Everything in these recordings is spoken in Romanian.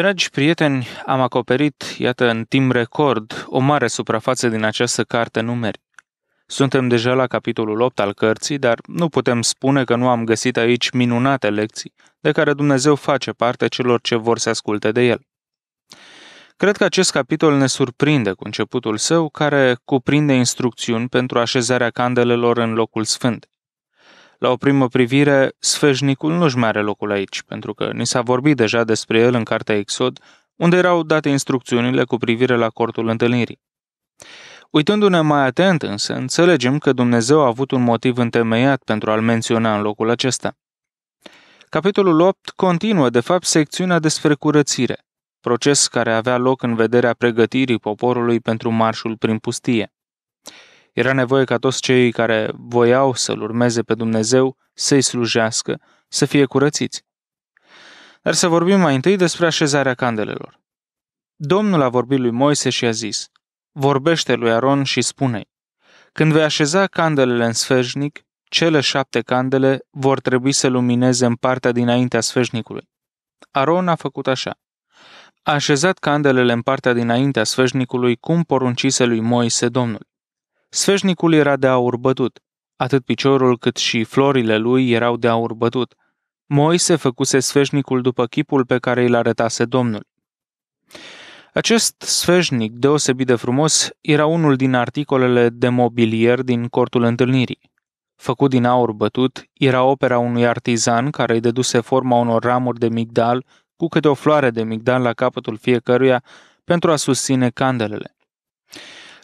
Dragi prieteni, am acoperit, iată, în timp record, o mare suprafață din această carte numeri. Suntem deja la capitolul 8 al cărții, dar nu putem spune că nu am găsit aici minunate lecții, de care Dumnezeu face parte celor ce vor să asculte de el. Cred că acest capitol ne surprinde cu începutul său, care cuprinde instrucțiuni pentru așezarea candelelor în locul sfânt. La o primă privire, sfeșnicul nu-și mai are locul aici, pentru că ni s-a vorbit deja despre el în cartea Exod, unde erau date instrucțiunile cu privire la cortul întâlnirii. Uitându-ne mai atent însă, înțelegem că Dumnezeu a avut un motiv întemeiat pentru a-l menționa în locul acesta. Capitolul 8 continuă, de fapt, secțiunea despre curățire, proces care avea loc în vederea pregătirii poporului pentru marșul prin pustie. Era nevoie ca toți cei care voiau să-L urmeze pe Dumnezeu să-i slujească, să fie curățiți. Dar să vorbim mai întâi despre așezarea candelelor. Domnul a vorbit lui Moise și a zis, vorbește lui Aron și spune când vei așeza candelele în sfeșnic, cele șapte candele vor trebui să lumineze în partea dinaintea sfeșnicului. Aron a făcut așa. A așezat candelele în partea dinaintea sfeșnicului cum poruncise lui Moise Domnul. Sfeșnicul era de aur bătut. Atât piciorul cât și florile lui erau de aur bătut. Moise făcuse sfeșnicul după chipul pe care îl arătase Domnul. Acest sfeșnic deosebit de frumos era unul din articolele de mobilier din cortul întâlnirii. Făcut din aur bătut, era opera unui artizan care îi deduse forma unor ramuri de migdal cu câte o floare de migdal la capătul fiecăruia pentru a susține candelele.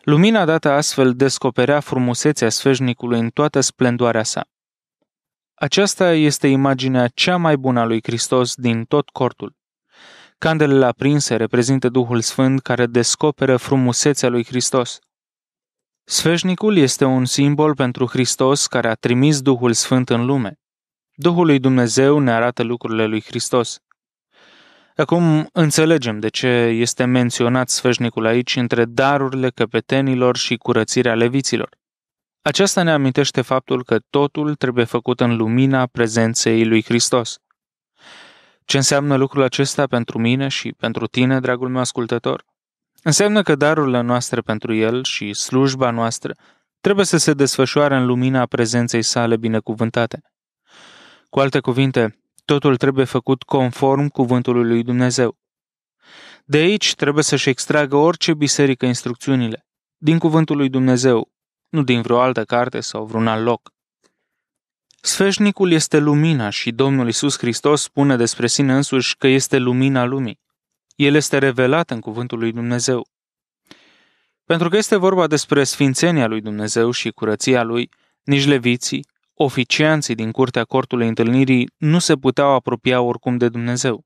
Lumina dată astfel descoperea frumusețea sfeșnicului în toată splendoarea sa. Aceasta este imaginea cea mai bună a lui Hristos din tot cortul. Candelele aprinse reprezintă Duhul Sfânt care descoperă frumusețea lui Hristos. Sfeșnicul este un simbol pentru Hristos care a trimis Duhul Sfânt în lume. Duhul lui Dumnezeu ne arată lucrurile lui Hristos. Acum înțelegem de ce este menționat sfeșnicul aici între darurile căpetenilor și curățirea leviților. Aceasta ne amintește faptul că totul trebuie făcut în lumina prezenței lui Hristos. Ce înseamnă lucrul acesta pentru mine și pentru tine, dragul meu ascultător? Înseamnă că darurile noastre pentru El și slujba noastră trebuie să se desfășoare în lumina prezenței sale binecuvântate. Cu alte cuvinte, totul trebuie făcut conform cuvântului lui Dumnezeu. De aici trebuie să-și extragă orice biserică instrucțiunile, din cuvântul lui Dumnezeu, nu din vreo altă carte sau vreun alt loc. Sfeșnicul este lumina și Domnul Isus Hristos spune despre sine însuși că este lumina lumii. El este revelat în cuvântul lui Dumnezeu. Pentru că este vorba despre sfințenia lui Dumnezeu și curăția lui, nici leviții, oficianții din curtea cortului întâlnirii nu se puteau apropia oricum de Dumnezeu.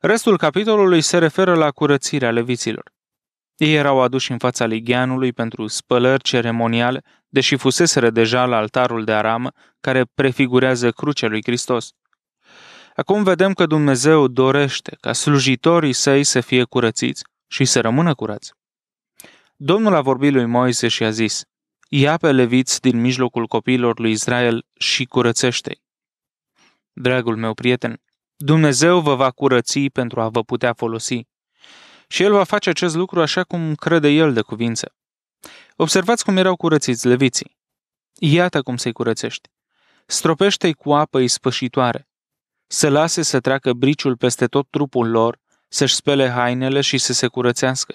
Restul capitolului se referă la curățirea leviților. Ei erau aduși în fața Ligianului pentru spălări ceremoniale, deși fuseseră deja la altarul de aramă care prefigurează crucea lui Hristos. Acum vedem că Dumnezeu dorește ca slujitorii săi să fie curățiți și să rămână curați. Domnul a vorbit lui Moise și a zis, ia pe leviți din mijlocul copiilor lui Israel și curățește-i. Dragul meu prieten, Dumnezeu vă va curăți pentru a vă putea folosi. Și El va face acest lucru așa cum crede El de cuvință. Observați cum erau curățiți leviții. Iată cum să-i curățești. Stropește-i cu apă ispășitoare. Să lase să treacă briciul peste tot trupul lor, să-și spele hainele și să se curățească.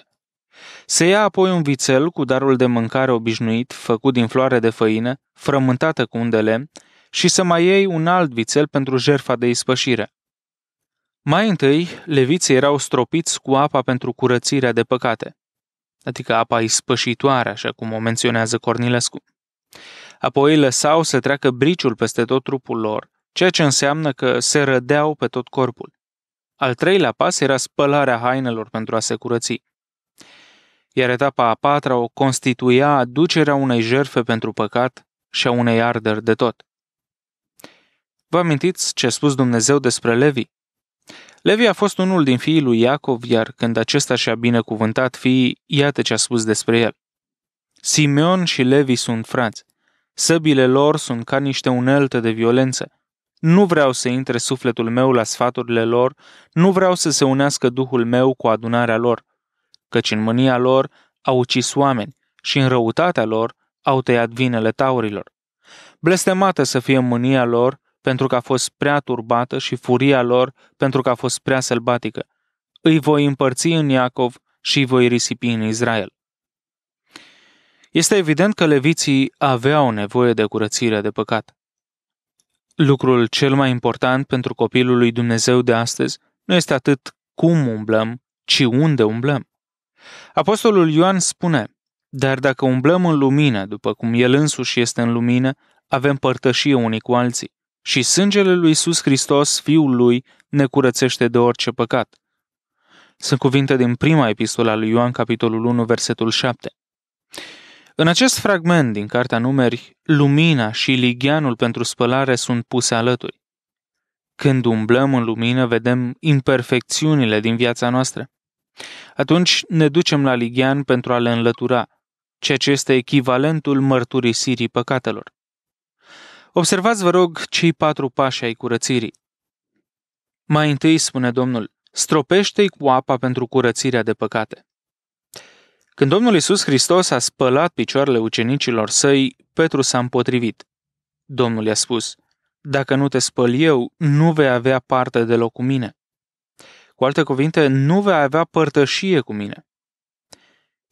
Se ia apoi un vițel cu darul de mâncare obișnuit, făcut din floare de făină, frământată cu un de lemn, și să mai iei un alt vițel pentru jerfa de ispășire. Mai întâi, leviții erau stropiți cu apa pentru curățirea de păcate, adică apa ispășitoare, așa cum o menționează Cornilescu. Apoi lăsau să treacă briciul peste tot trupul lor, ceea ce înseamnă că se rădeau pe tot corpul. Al treilea pas era spălarea hainelor pentru a se curăți iar etapa a patra o constituia aducerea unei jerfe pentru păcat și a unei arderi de tot. Vă amintiți ce a spus Dumnezeu despre Levi? Levi a fost unul din fiii lui Iacov, iar când acesta și-a binecuvântat fiii, iată ce a spus despre el. Simeon și Levi sunt frați. Săbile lor sunt ca niște unelte de violență. Nu vreau să intre sufletul meu la sfaturile lor, nu vreau să se unească duhul meu cu adunarea lor căci în mânia lor au ucis oameni și în răutatea lor au tăiat vinele taurilor. Blestemată să fie mânia lor pentru că a fost prea turbată și furia lor pentru că a fost prea sălbatică. Îi voi împărți în Iacov și îi voi risipi în Israel. Este evident că leviții aveau nevoie de curățire de păcat. Lucrul cel mai important pentru copilul lui Dumnezeu de astăzi nu este atât cum umblăm, ci unde umblăm. Apostolul Ioan spune, dar dacă umblăm în lumină, după cum El însuși este în lumină, avem părtășie unii cu alții. Și sângele lui Iisus Hristos, Fiul Lui, ne curățește de orice păcat. Sunt cuvinte din prima epistola lui Ioan, capitolul 1, versetul 7. În acest fragment din Cartea Numeri, lumina și ligianul pentru spălare sunt puse alături. Când umblăm în lumină, vedem imperfecțiunile din viața noastră. Atunci ne ducem la Ligian pentru a le înlătura, ceea ce este echivalentul mărturisirii păcatelor. Observați, vă rog, cei patru pași ai curățirii. Mai întâi, spune Domnul, stropește-i cu apa pentru curățirea de păcate. Când Domnul Isus Hristos a spălat picioarele ucenicilor săi, Petru s-a împotrivit. Domnul i-a spus, dacă nu te spăl eu, nu vei avea parte deloc cu mine. Cu alte cuvinte, nu vei avea părtășie cu mine.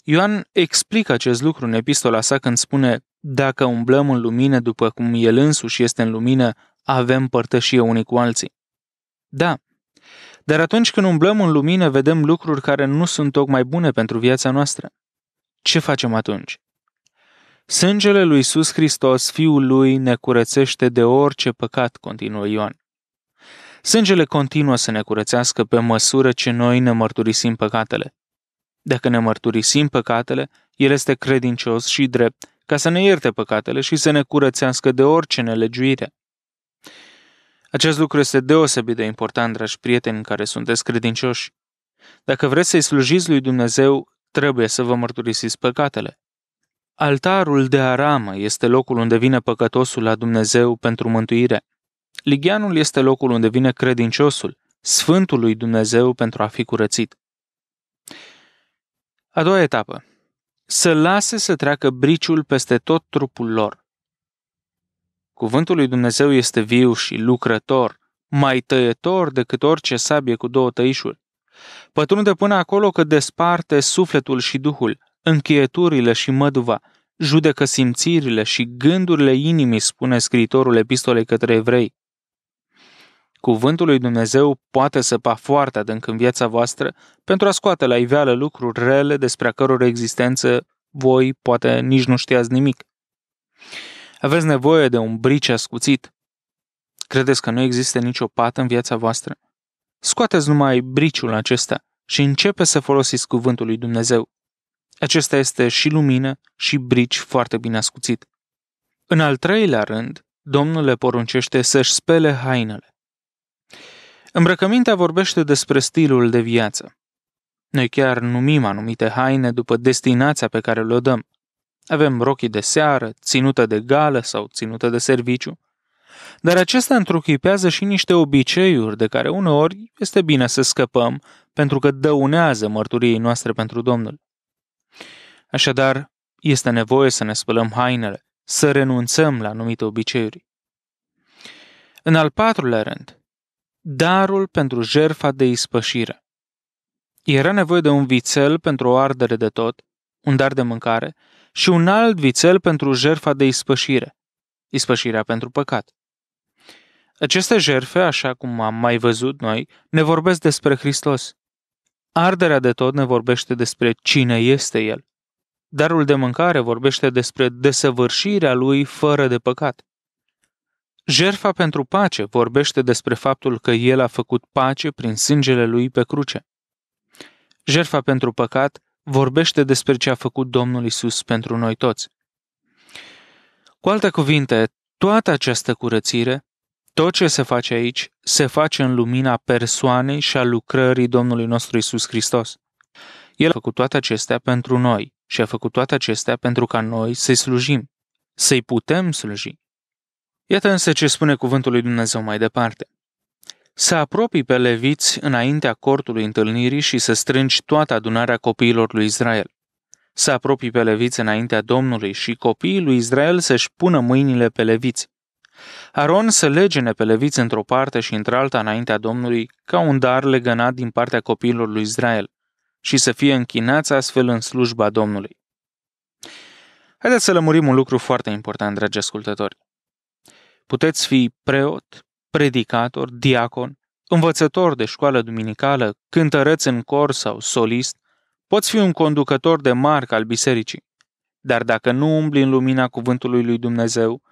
Ioan explică acest lucru în epistola sa când spune Dacă umblăm în lumină după cum El însuși este în lumină, avem părtășie unii cu alții. Da, dar atunci când umblăm în lumină, vedem lucruri care nu sunt tocmai bune pentru viața noastră. Ce facem atunci? Sângele lui Iisus Hristos, Fiul lui, ne curățește de orice păcat, continuă Ioan. Sângele continuă să ne curățească pe măsură ce noi ne mărturisim păcatele. Dacă ne mărturisim păcatele, El este credincios și drept ca să ne ierte păcatele și să ne curățească de orice nelegiuire. Acest lucru este deosebit de important, dragi prieteni care sunteți credincioși. Dacă vreți să-i slujiți lui Dumnezeu, trebuie să vă mărturisiți păcatele. Altarul de aramă este locul unde vine păcătosul la Dumnezeu pentru mântuire. Ligianul este locul unde vine credinciosul, Sfântul lui Dumnezeu pentru a fi curățit. A doua etapă. Să lase să treacă briciul peste tot trupul lor. Cuvântul lui Dumnezeu este viu și lucrător, mai tăietor decât orice sabie cu două tăișuri. Pătrunde până acolo că desparte sufletul și duhul, încheieturile și măduva, judecă simțirile și gândurile inimii, spune scriitorul epistolei către evrei. Cuvântul lui Dumnezeu poate săpa foarte adânc în viața voastră pentru a scoate la iveală lucruri rele despre a căror existență voi poate nici nu știați nimic. Aveți nevoie de un brici ascuțit. Credeți că nu există nicio pată în viața voastră? Scoateți numai briciul acesta și începe să folosiți cuvântul lui Dumnezeu. Acesta este și lumină și brici foarte bine ascuțit. În al treilea rând, Domnul le poruncește să-și spele hainele. Îmbrăcămintea vorbește despre stilul de viață. Noi chiar numim anumite haine după destinația pe care le dăm. Avem rochii de seară, ținută de gală sau ținută de serviciu. Dar acesta întruchipează și niște obiceiuri de care uneori este bine să scăpăm pentru că dăunează mărturiei noastre pentru Domnul. Așadar, este nevoie să ne spălăm hainele, să renunțăm la anumite obiceiuri. În al patrulea rând, darul pentru jerfa de ispășire. Era nevoie de un vițel pentru o ardere de tot, un dar de mâncare, și un alt vițel pentru jerfa de ispășire, ispășirea pentru păcat. Aceste jerfe, așa cum am mai văzut noi, ne vorbesc despre Hristos. Arderea de tot ne vorbește despre cine este El. Darul de mâncare vorbește despre desăvârșirea Lui fără de păcat. Jerfa pentru pace vorbește despre faptul că El a făcut pace prin sângele Lui pe cruce. Jerfa pentru păcat vorbește despre ce a făcut Domnul Isus pentru noi toți. Cu alte cuvinte, toată această curățire, tot ce se face aici, se face în lumina persoanei și a lucrării Domnului nostru Isus Hristos. El a făcut toate acestea pentru noi și a făcut toate acestea pentru ca noi să-i slujim, să-i putem sluji. Iată însă ce spune cuvântul lui Dumnezeu mai departe. Să apropii pe leviți înaintea cortului întâlnirii și să strângi toată adunarea copiilor lui Israel. Să apropii pe leviți înaintea Domnului și copiii lui Israel să-și pună mâinile pe leviți. Aron să legene pe leviți într-o parte și într-alta înaintea Domnului ca un dar legănat din partea copiilor lui Israel și să fie închinați astfel în slujba Domnului. Haideți să lămurim un lucru foarte important, dragi ascultători. Puteți fi preot, predicator, diacon, învățător de școală duminicală, cântăreț în cor sau solist, poți fi un conducător de marc al bisericii. Dar dacă nu umbli în lumina cuvântului lui Dumnezeu,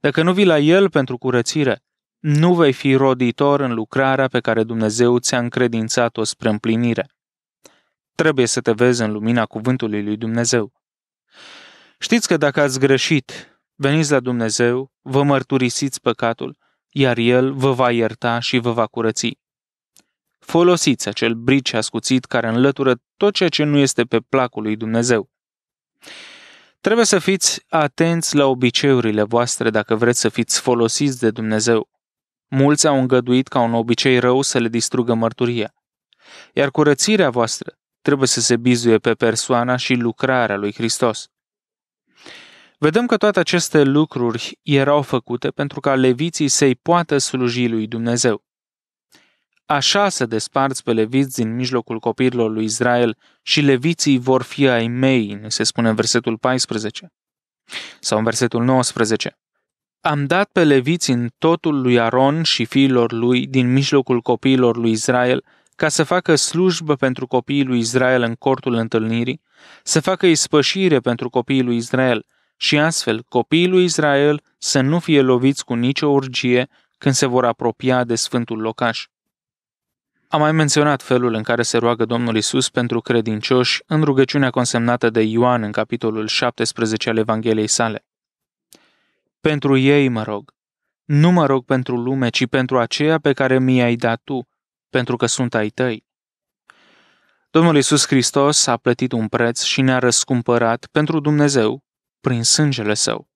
dacă nu vii la El pentru curățire, nu vei fi roditor în lucrarea pe care Dumnezeu ți-a încredințat-o spre împlinire. Trebuie să te vezi în lumina cuvântului lui Dumnezeu. Știți că dacă ați greșit, Veniți la Dumnezeu, vă mărturisiți păcatul, iar El vă va ierta și vă va curăți. Folosiți acel brici ascuțit care înlătură tot ceea ce nu este pe placul lui Dumnezeu. Trebuie să fiți atenți la obiceiurile voastre dacă vreți să fiți folosiți de Dumnezeu. Mulți au îngăduit ca un obicei rău să le distrugă mărturia. Iar curățirea voastră trebuie să se bizuie pe persoana și lucrarea lui Hristos. Vedem că toate aceste lucruri erau făcute pentru ca leviții să-i poată sluji lui Dumnezeu. Așa se desparți pe leviți din mijlocul copiilor lui Israel și leviții vor fi ai mei, ne se spune în versetul 14 sau în versetul 19. Am dat pe leviți în totul lui Aron și fiilor lui din mijlocul copiilor lui Israel ca să facă slujbă pentru copiii lui Israel în cortul întâlnirii, să facă ispășire pentru copiii lui Israel – și astfel copiii lui Israel să nu fie loviți cu nicio urgie când se vor apropia de Sfântul Locaș. Am mai menționat felul în care se roagă Domnul Isus pentru credincioși în rugăciunea consemnată de Ioan în capitolul 17 al Evangheliei sale. Pentru ei mă rog. Nu mă rog pentru lume, ci pentru aceea pe care mi-ai dat tu, pentru că sunt ai tăi. Domnul Isus Hristos a plătit un preț și ne-a răscumpărat pentru Dumnezeu prin sângele său.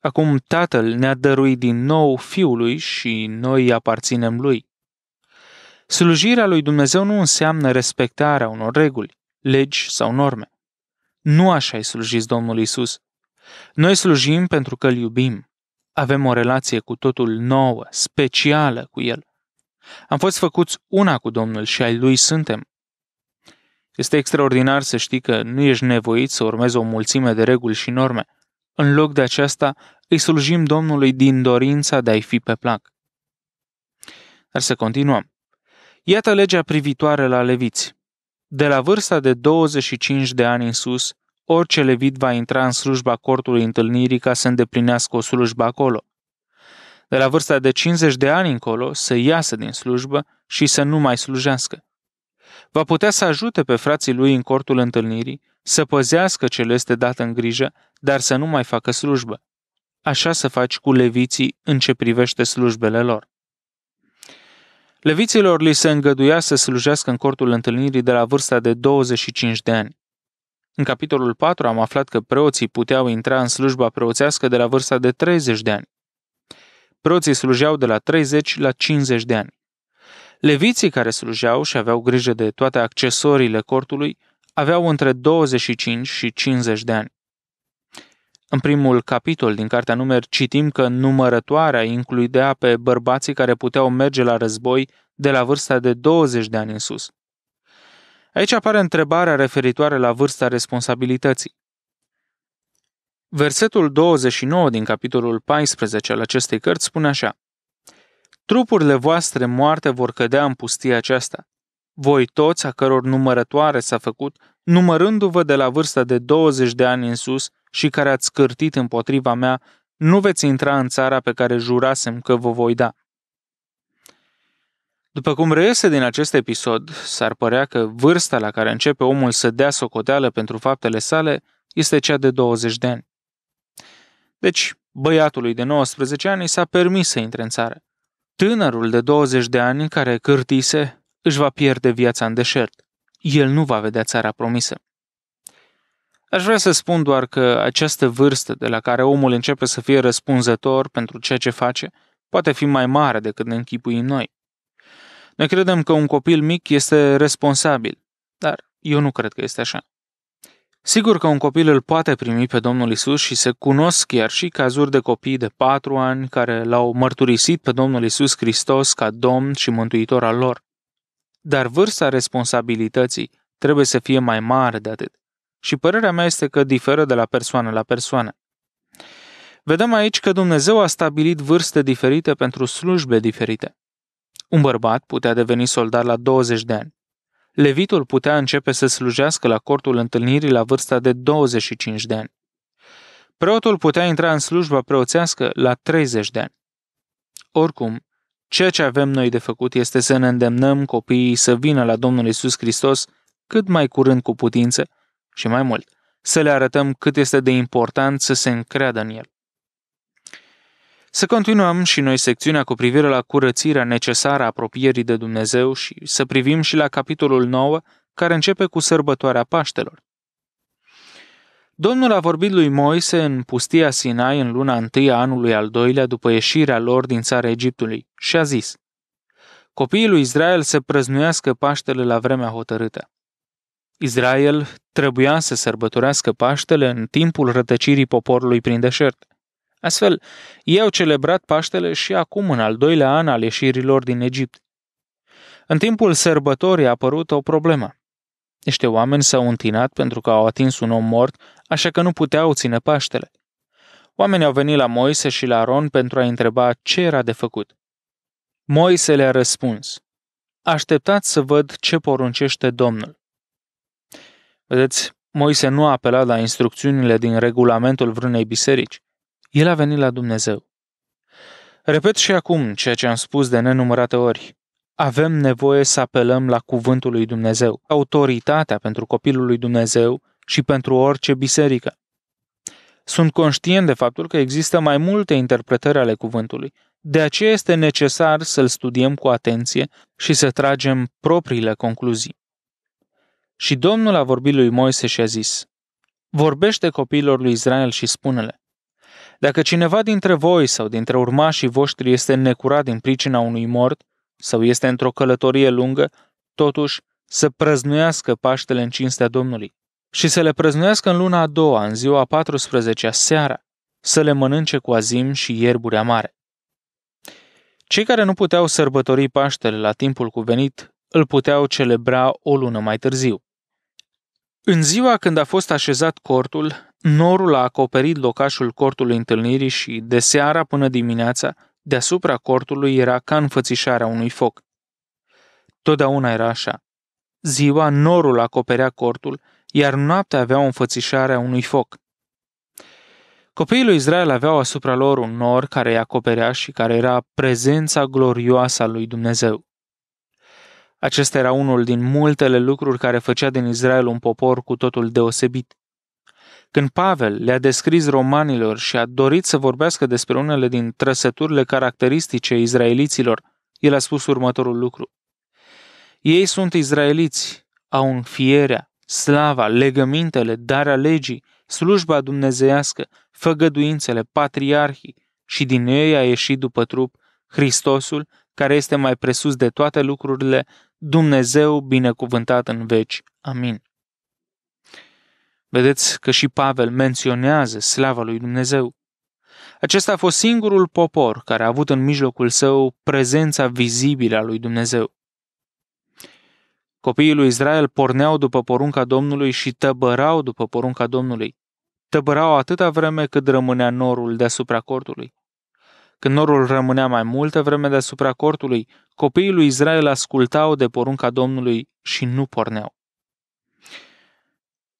Acum Tatăl ne-a dăruit din nou Fiului și noi aparținem Lui. Slujirea lui Dumnezeu nu înseamnă respectarea unor reguli, legi sau norme. Nu așa-i slujiți Domnul Isus. Noi slujim pentru că îl iubim. Avem o relație cu totul nouă, specială cu el. Am fost făcuți una cu Domnul și ai lui suntem. Este extraordinar să știi că nu ești nevoit să urmezi o mulțime de reguli și norme. În loc de aceasta, îi slujim Domnului din dorința de a-i fi pe plac. Dar să continuăm. Iată legea privitoare la leviți. De la vârsta de 25 de ani în sus, orice levit va intra în slujba cortului întâlnirii ca să îndeplinească o slujbă acolo. De la vârsta de 50 de ani încolo, să iasă din slujbă și să nu mai slujească va putea să ajute pe frații lui în cortul întâlnirii, să păzească ce le este dat în grijă, dar să nu mai facă slujbă. Așa să faci cu leviții în ce privește slujbele lor. Leviților li se îngăduia să slujească în cortul întâlnirii de la vârsta de 25 de ani. În capitolul 4 am aflat că preoții puteau intra în slujba preoțească de la vârsta de 30 de ani. Preoții slujeau de la 30 la 50 de ani. Leviții care slujeau și aveau grijă de toate accesoriile cortului aveau între 25 și 50 de ani. În primul capitol din Cartea Numer citim că numărătoarea includea pe bărbații care puteau merge la război de la vârsta de 20 de ani în sus. Aici apare întrebarea referitoare la vârsta responsabilității. Versetul 29 din capitolul 14 al acestei cărți spune așa Trupurile voastre moarte vor cădea în pustia aceasta. Voi toți, a căror numărătoare s-a făcut, numărându-vă de la vârsta de 20 de ani în sus și care ați cârtit împotriva mea, nu veți intra în țara pe care jurasem că vă voi da. După cum reiese din acest episod, s-ar părea că vârsta la care începe omul să dea socoteală pentru faptele sale este cea de 20 de ani. Deci, băiatului de 19 ani s-a permis să intre în țară. Tânărul de 20 de ani care cârtise își va pierde viața în deșert. El nu va vedea țara promisă. Aș vrea să spun doar că această vârstă de la care omul începe să fie răspunzător pentru ceea ce face poate fi mai mare decât ne închipuim noi. Noi credem că un copil mic este responsabil, dar eu nu cred că este așa. Sigur că un copil îl poate primi pe Domnul Isus și se cunosc chiar și cazuri de copii de patru ani care l-au mărturisit pe Domnul Isus Hristos ca Domn și Mântuitor al lor. Dar vârsta responsabilității trebuie să fie mai mare de atât. Și părerea mea este că diferă de la persoană la persoană. Vedem aici că Dumnezeu a stabilit vârste diferite pentru slujbe diferite. Un bărbat putea deveni soldat la 20 de ani, Levitul putea începe să slujească la cortul întâlnirii la vârsta de 25 de ani. Preotul putea intra în slujba preoțească la 30 de ani. Oricum, ceea ce avem noi de făcut este să ne îndemnăm copiii să vină la Domnul Isus Hristos cât mai curând cu putință și mai mult, să le arătăm cât este de important să se încreadă în El. Să continuăm și noi secțiunea cu privire la curățirea necesară a apropierii de Dumnezeu și să privim și la capitolul 9, care începe cu sărbătoarea Paștelor. Domnul a vorbit lui Moise în pustia Sinai în luna întâi a anului al doilea după ieșirea lor din țara Egiptului și a zis Copiii lui Israel se prăznuiască Paștele la vremea hotărâtă. Israel trebuia să sărbătorească Paștele în timpul rătăcirii poporului prin deșert – Astfel, ei au celebrat Paștele și acum în al doilea an al ieșirilor din Egipt. În timpul sărbătorii a apărut o problemă. Niște oameni s-au întinat pentru că au atins un om mort, așa că nu puteau ține Paștele. Oamenii au venit la Moise și la Aron pentru a întreba ce era de făcut. Moise le-a răspuns, așteptați să văd ce poruncește Domnul. Vedeți, Moise nu a apelat la instrucțiunile din regulamentul vrânei biserici. El a venit la Dumnezeu. Repet și acum ceea ce am spus de nenumărate ori. Avem nevoie să apelăm la Cuvântul lui Dumnezeu, autoritatea pentru copilul lui Dumnezeu și pentru orice biserică. Sunt conștient de faptul că există mai multe interpretări ale cuvântului, de aceea este necesar să-l studiem cu atenție și să tragem propriile concluzii. Și Domnul a vorbit lui Moise și a zis, Vorbește copiilor lui Israel și spune-le, dacă cineva dintre voi sau dintre urmașii voștri este necurat din pricina unui mort sau este într-o călătorie lungă, totuși să prăznuiască Paștele în cinstea Domnului și să le prăznuiască în luna a doua, în ziua a 14-a seara, să le mănânce cu azim și ierburi amare. Cei care nu puteau sărbători Paștele la timpul cuvenit, îl puteau celebra o lună mai târziu. În ziua când a fost așezat cortul, norul a acoperit locașul cortului întâlnirii și, de seara până dimineața, deasupra cortului era ca înfățișarea unui foc. Totdeauna era așa. Ziua norul acoperea cortul, iar noaptea avea o înfățișare a unui foc. Copiii lui Israel aveau asupra lor un nor care îi acoperea și care era prezența glorioasă a lui Dumnezeu. Acesta era unul din multele lucruri care făcea din Israel un popor cu totul deosebit. Când Pavel le-a descris romanilor și a dorit să vorbească despre unele din trăsăturile caracteristice izraeliților, el a spus următorul lucru. Ei sunt izraeliți, au înfierea, slava, legămintele, darea legii, slujba dumnezeiască, făgăduințele, patriarhii și din ei a ieșit după trup Hristosul, care este mai presus de toate lucrurile Dumnezeu binecuvântat în veci. Amin. Vedeți că și Pavel menționează slava lui Dumnezeu. Acesta a fost singurul popor care a avut în mijlocul său prezența vizibilă a lui Dumnezeu. Copiii lui Israel porneau după porunca Domnului și tăbărau după porunca Domnului. Tăbărau atâta vreme cât rămânea norul deasupra cortului. Când norul rămânea mai multă vreme deasupra cortului, Copiii lui Israel ascultau de porunca Domnului și nu porneau.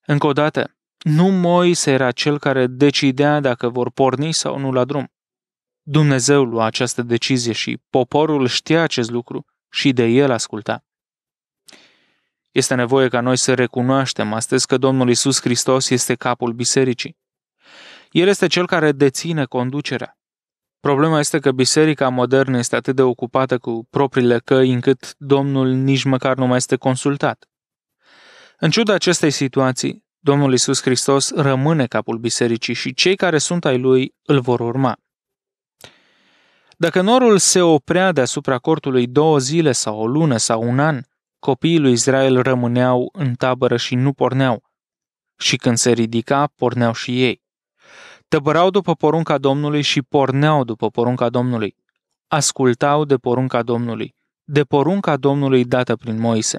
Încă o dată, nu Moise era cel care decidea dacă vor porni sau nu la drum. Dumnezeu lua această decizie și poporul știa acest lucru și de el asculta. Este nevoie ca noi să recunoaștem astăzi că Domnul Isus Hristos este capul bisericii. El este cel care deține conducerea. Problema este că biserica modernă este atât de ocupată cu propriile căi încât Domnul nici măcar nu mai este consultat. În ciuda acestei situații, Domnul Isus Hristos rămâne capul bisericii și cei care sunt ai lui îl vor urma. Dacă norul se oprea deasupra cortului două zile sau o lună sau un an, copiii lui Israel rămâneau în tabără și nu porneau. Și când se ridica, porneau și ei tăbărau după porunca Domnului și porneau după porunca Domnului. Ascultau de porunca Domnului, de porunca Domnului dată prin Moise.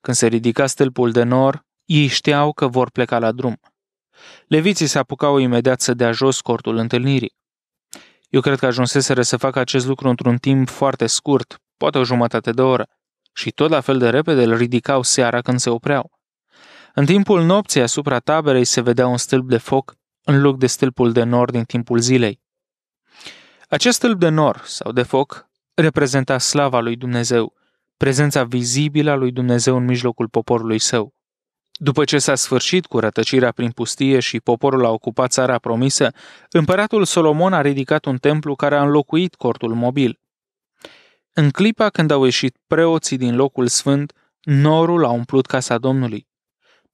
Când se ridica stâlpul de nor, ei știau că vor pleca la drum. Leviții se apucau imediat să dea jos cortul întâlnirii. Eu cred că ajunseseră să facă acest lucru într-un timp foarte scurt, poate o jumătate de oră, și tot la fel de repede îl ridicau seara când se opreau. În timpul nopții asupra taberei se vedea un stâlp de foc în loc de stâlpul de nor din timpul zilei. Acest stâlp de nor sau de foc reprezenta slava lui Dumnezeu, prezența vizibilă a lui Dumnezeu în mijlocul poporului său. După ce s-a sfârșit cu rătăcirea prin pustie și poporul a ocupat țara promisă, împăratul Solomon a ridicat un templu care a înlocuit cortul mobil. În clipa când au ieșit preoții din locul sfânt, norul a umplut casa Domnului.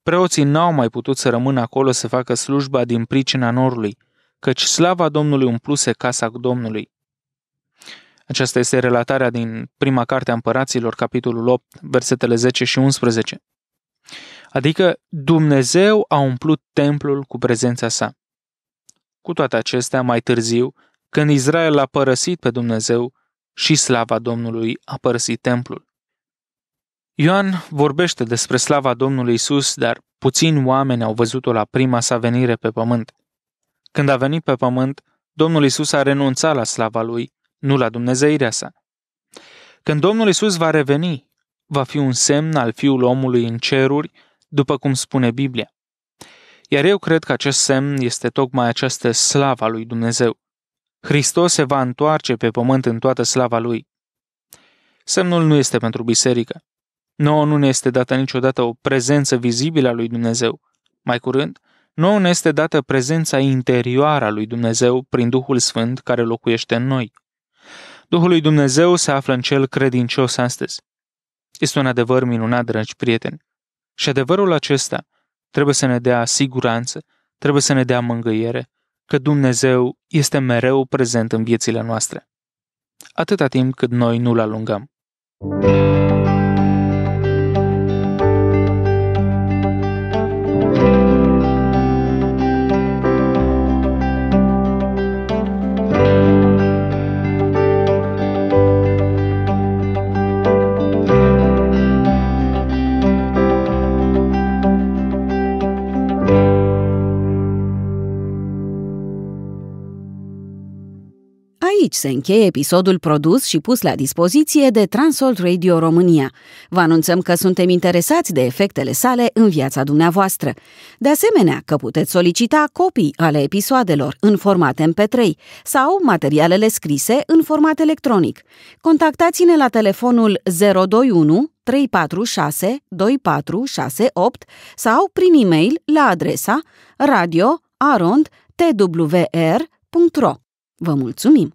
Preoții n-au mai putut să rămână acolo să facă slujba din pricina norului, căci slava Domnului umpluse casa Domnului. Aceasta este relatarea din prima carte a împăraților, capitolul 8, versetele 10 și 11. Adică Dumnezeu a umplut templul cu prezența sa. Cu toate acestea, mai târziu, când Israel a părăsit pe Dumnezeu și slava Domnului a părăsit templul. Ioan vorbește despre slava Domnului Isus, dar puțini oameni au văzut-o la prima sa venire pe pământ. Când a venit pe pământ, Domnul Isus a renunțat la slava lui, nu la dumnezeirea sa. Când Domnul Isus va reveni, va fi un semn al fiul omului în ceruri, după cum spune Biblia. Iar eu cred că acest semn este tocmai această slava lui Dumnezeu. Hristos se va întoarce pe pământ în toată slava lui. Semnul nu este pentru biserică. Nouă nu ne este dată niciodată o prezență vizibilă a lui Dumnezeu. Mai curând, nouă ne este dată prezența interioară a lui Dumnezeu prin Duhul Sfânt care locuiește în noi. Duhul lui Dumnezeu se află în cel credincios astăzi. Este un adevăr minunat, dragi prieteni. Și adevărul acesta trebuie să ne dea siguranță, trebuie să ne dea mângâiere, că Dumnezeu este mereu prezent în viețile noastre. Atâta timp cât noi nu-L alungăm. thank you Aici se încheie episodul produs și pus la dispoziție de Transworld Radio România. Vă anunțăm că suntem interesați de efectele sale în viața dumneavoastră. De asemenea, că puteți solicita copii ale episoadelor în format MP3 sau materialele scrise în format electronic. Contactați-ne la telefonul 021 346 2468 sau prin e-mail la adresa radio.arond.twr.ro. Vă mulțumim!